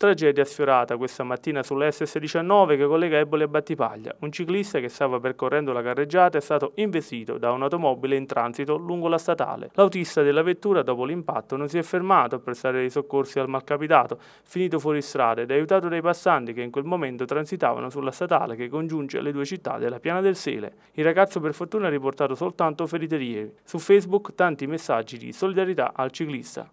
Tragedia sfiorata questa mattina sulla SS19 che collega Ebole a Battipaglia. Un ciclista che stava percorrendo la carreggiata è stato investito da un'automobile in transito lungo la statale. L'autista della vettura, dopo l'impatto, non si è fermato a prestare i soccorsi al malcapitato, finito fuori strada ed aiutato dai passanti che in quel momento transitavano sulla statale che congiunge le due città della Piana del Sele. Il ragazzo per fortuna ha riportato soltanto ferite lievi. Su Facebook tanti messaggi di solidarietà al ciclista.